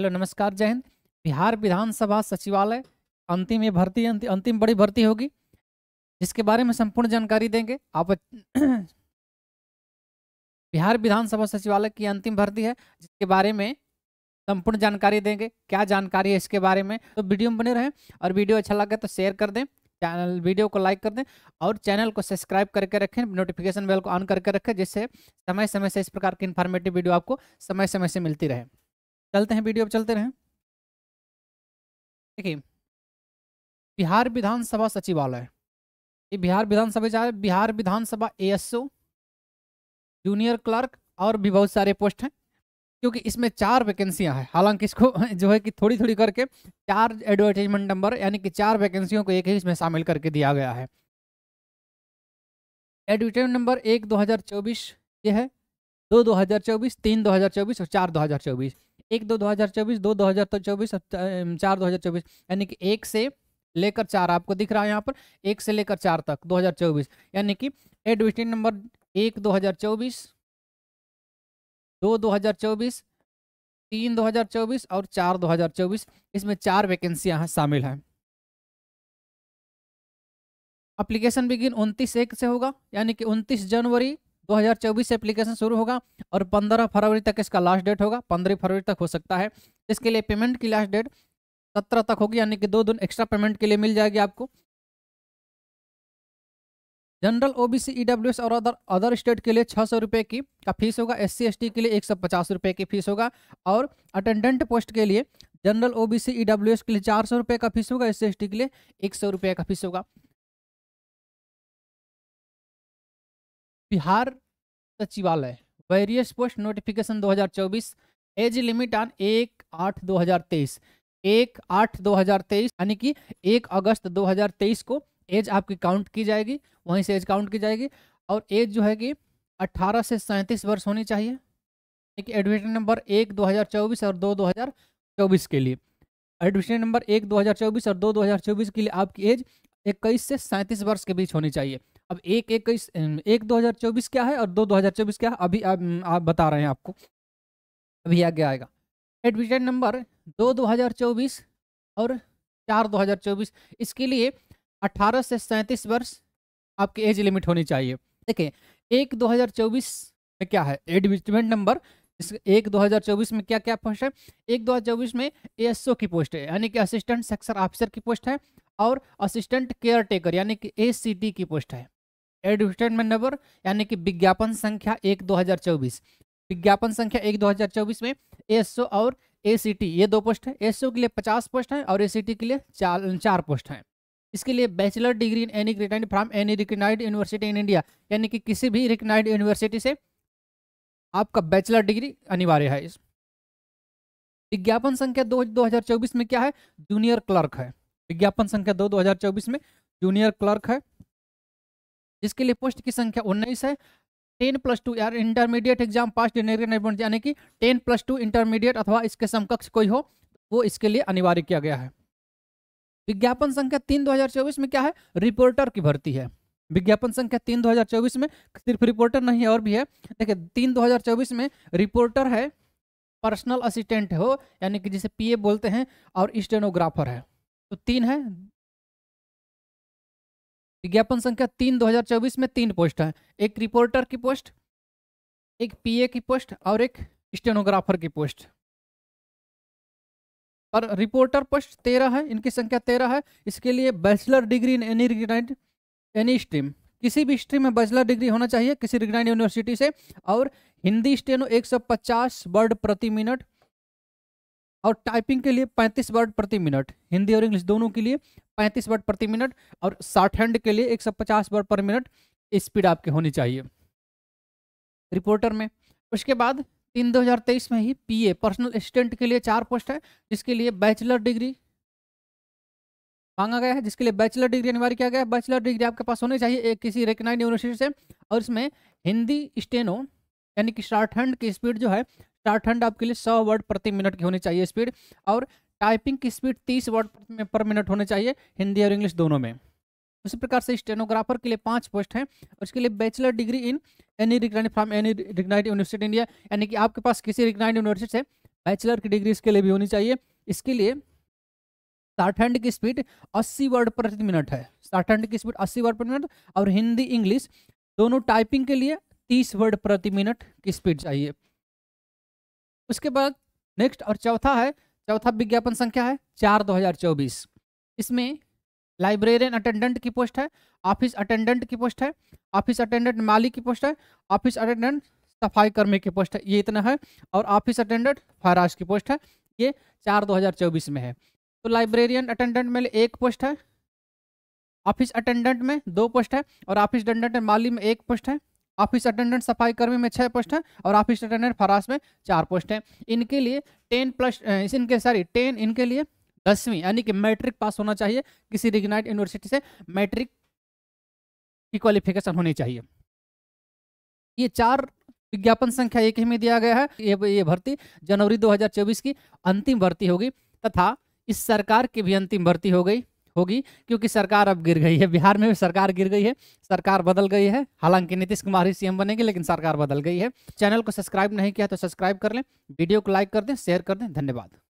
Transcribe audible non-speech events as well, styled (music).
hello नमस्कार जय हिंद बिहार विधानसभा सचिवालय अंतिम ये भर्ती अंतिम बड़ी भर्ती होगी जिसके बारे में संपूर्ण जानकारी देंगे आप (clears throat) बिहार विधानसभा सचिवालय की अंतिम भर्ती है जिसके बारे में संपूर्ण जानकारी देंगे क्या जानकारी है इसके बारे में तो वीडियो में बने रहें और वीडियो अच्छा लगे तो शेयर कर दें चैनल वीडियो को लाइक कर दें और चैनल को सब्सक्राइब करके रखें नोटिफिकेशन बेल को ऑन करके रखें जिससे समय समय से इस प्रकार की इन्फॉर्मेटिव वीडियो आपको समय समय से मिलती रहे चलते हैं वीडियो अब चलते रहें देखिए बिहार विधानसभा सचिवालय ये बिहार विधानसभा जा Bihar Vidhansabha ASO junior clerk और भी बहुत सारे पोस्ट हैं क्योंकि इसमें चार वैकेंसियां हैं हालांकि इसको (laughs) जो है कि थोड़ी थोड़ी करके चार एडवर्टाइजमेंट नंबर यानी कि चार वैकेंसियों को एक ही इसमें शामिल करके दिया गया है एडवर्टाइजमेंट नंबर एक चौबीस ये है दो दो हजार चौबीस तीन चौबीस और चार चौबीस एक दो हजार चौबीस दो दो 2024 तो चार चौबीस यानी कि एक से लेकर चार आपको दिख रहा है यहाँ पर एक से लेकर चार तक दो हजार चौबीस यानी कि एडमिशन नंबर एक दो हजार चौबीस दो दो हजार चौबीस तीन दो हजार चौबीस और चार दो हजार चौबीस इसमें चार वैकेंसियाँ शामिल हैं अप्लीकेशन बिगिन उनतीस एक से होगा यानी कि उनतीस जनवरी 2024 से एप्लीकेशन शुरू होगा और 15 फरवरी तक इसका लास्ट डेट होगा 15 फरवरी तक हो सकता है इसके लिए पेमेंट की लास्ट डेट 17 तक होगी यानी कि दो दिन एक्स्ट्रा पेमेंट के लिए मिल जाएगी आपको जनरल ओबीसी ईडब्ल्यूएस और अदर अदर स्टेट के लिए छः सौ रुपये की का फीस होगा एस सी के लिए एक सौ पचास रुपये की फीस होगा और अटेंडेंट पोस्ट के लिए जनरल ओबीसी ईडब्ल्यूएस के लिए चार सौ रुपये का फीस होगा एस सी के लिए एक सौ रुपये का फीस होगा Bihar Sachivalaya various post notification 2024 age limit on एक आठ 2023 एक आठ 2023 यानी कि एक अगस्त 2023 को एज आपकी काउंट की जाएगी वहीं से एज काउंट की जाएगी और एज जो है कि 18 से सैंतीस वर्ष होनी चाहिए एक एडमिशन नंबर एक 2024 और दो 2024 के लिए एडमिशन नंबर एक 2024 और दो 2024 के लिए आपकी एज इक्कीस से सैंतीस वर्ष के बीच होनी चाहिए अब एक एक एक दो हज़ार चौबीस क्या है और दो दो हज़ार चौबीस क्या है अभी आप, आप बता रहे हैं आपको अभी आगे आएगा एडमिशन नंबर दो दो हज़ार चौबीस और चार दो हज़ार चौबीस इसके लिए अट्ठारह से सैंतीस वर्ष आपकी एज लिमिट होनी चाहिए देखिए एक दो हज़ार चौबीस में क्या है एडमिटमेंट नंबर इस एक दो हज़ार चौबीस में क्या क्या पोस्ट है एक दो हज़ार चौबीस में एएसओ की पोस्ट है यानी कि असिस्टेंट सेक्शन ऑफिसर की पोस्ट है और असिस्टेंट केयर टेकर यानी कि एसीटी की पोस्ट है एडवर्टाइजमेंट नंबर यानी कि विज्ञापन संख्या एक चौबीस विज्ञापन संख्या एक चौबीस में एसओ और टी ये दो पोस्ट है एसओ के लिए पचास पोस्ट हैं और टी के लिए चार चार पोस्ट हैं इसके लिए बैचलर डिग्री इन एनी रिटाइड from any recognised university in India यानी कि किसी भी रिकनाइड यूनिवर्सिटी से आपका बैचलर डिग्री अनिवार्य है इस विज्ञापन संख्या दो दो हजार चौबीस में क्या है जूनियर क्लर्क है विज्ञापन संख्या दो दो हजार चौबीस में जूनियर क्लर्क है जिसके लिए पोस्ट की संख्या उन्नीस है टेन प्लस टू यार इंटरमीडिएट एग्जाम पास यानी कि टेन प्लस टू इंटरमीडिएट अथवा इसके समकक्ष कोई हो वो इसके लिए अनिवार्य किया गया है विज्ञापन संख्या तीन 2024 में क्या है रिपोर्टर की भर्ती है विज्ञापन संख्या तीन 2024 में सिर्फ रिपोर्टर नहीं और भी है देखिए तीन 2024 में रिपोर्टर है पर्सनल असिस्टेंट हो यानी कि जिसे पीए बोलते हैं और स्टेनोग्राफर है तो तीन है विज्ञापन संख्या तीन 2024 में तीन पोस्ट है एक रिपोर्टर की पोस्ट एक पीए की पोस्ट और एक स्टेनोग्राफर की पोस्ट और रिपोर्टर पोस्ट तेरह है इनकी संख्या तेरह है इसके लिए bachelor degree in any recognised any stream किसी भी स्ट्रीम में बैचलर डिग्री होना चाहिए किसी रिग्नाइड यूनिवर्सिटी से और हिंदी स्टेनो पचास वर्ड प्रति मिनट और टाइपिंग के लिए 35 वर्ड प्रति मिनट हिंदी और इंग्लिश दोनों के लिए 35 वर्ड प्रति मिनट और शॉर्ट हैंड के लिए 150 वर्ड पर मिनट स्पीड आपकी होनी चाहिए रिपोर्टर में उसके बाद तीन तेईस में ही ए पर्सनल असिस्टेंट के लिए चार पोस्ट है जिसके लिए बैचलर डिग्री मांगा गया है जिसके लिए बैचलर डिग्री अनिवार्य किया गया है बैचलर डिग्री आपके पास होनी चाहिए एक किसी रिकनाइज यूनिवर्सिटी से और इसमें हिंदी स्टेनो यानी कि शॉर्ट हैंड की स्पीड जो है स्टार्ट हंड आपके लिए सौ वर्ड प्रति मिनट की होनी चाहिए स्पीड और टाइपिंग की स्पीड तीस वर्ड पर मिनट होनी चाहिए हिंदी और इंग्लिश दोनों में उसी प्रकार से स्टेनोग्राफर के लिए पांच पोस्ट हैं और इसके लिए bachelor degree in any recognised from any recognised university India यानी कि आपके पास किसी रिग्नाइड यूनिवर्सिटी से बैचलर की डिग्री इसके लिए भी होनी चाहिए इसके लिए हंड की स्पीड अस्सी वर्ड प्रति मिनट है हंड की स्पीड अस्सी वर्ड प्रति मिनट और हिंदी इंग्लिश दोनों टाइपिंग के लिए तीस वर्ड प्रति मिनट की स्पीड चाहिए उसके बाद नेक्स्ट और चौथा है चौथा विज्ञापन संख्या है चार दो हजार चौबीस इसमें लाइब्रेरियन अटेंडेंट की पोस्ट है ऑफिस अटेंडेंट की पोस्ट है ऑफिस अटेंडेंट माली की पोस्ट है ऑफिस अटेंडेंट सफाई कर्मी की पोस्ट है ये इतना है और ऑफिस अटेंडेंट फराज की पोस्ट है ये चार दो हजार चौबीस में है तो लाइब्रेरियन अटेंडेंट में एक पोस्ट है ऑफिस अटेंडेंट में दो पोस्ट है और ऑफिस अटेंडेंट माली में एक पोस्ट है ऑफिस अटेंडेंट सफाई कर्मी में छह पोस्ट हैं और ऑफिस अटेंडेंट फरास में चार पोस्ट हैं इनके लिए टेन प्लस इनके सॉरी टेन इनके लिए दसवीं यानी कि मैट्रिक पास होना चाहिए किसी रिग्नाइट यूनिवर्सिटी से मैट्रिक की क्वालिफिकेशन होनी चाहिए ये चार विज्ञापन संख्या एक ही में दिया गया है ये ये भर्ती जनवरी 2024 की अंतिम भर्ती होगी तथा इस सरकार की भी अंतिम भर्ती हो गई होगी क्योंकि सरकार अब गिर गई है बिहार में भी सरकार गिर गई है सरकार बदल गई है हालांकि नीतीश कुमार ही सीएम बनेंगे लेकिन सरकार बदल गई है चैनल को सब्सक्राइब नहीं किया तो सब्सक्राइब कर लें वीडियो को लाइक कर दें शेयर कर दें धन्यवाद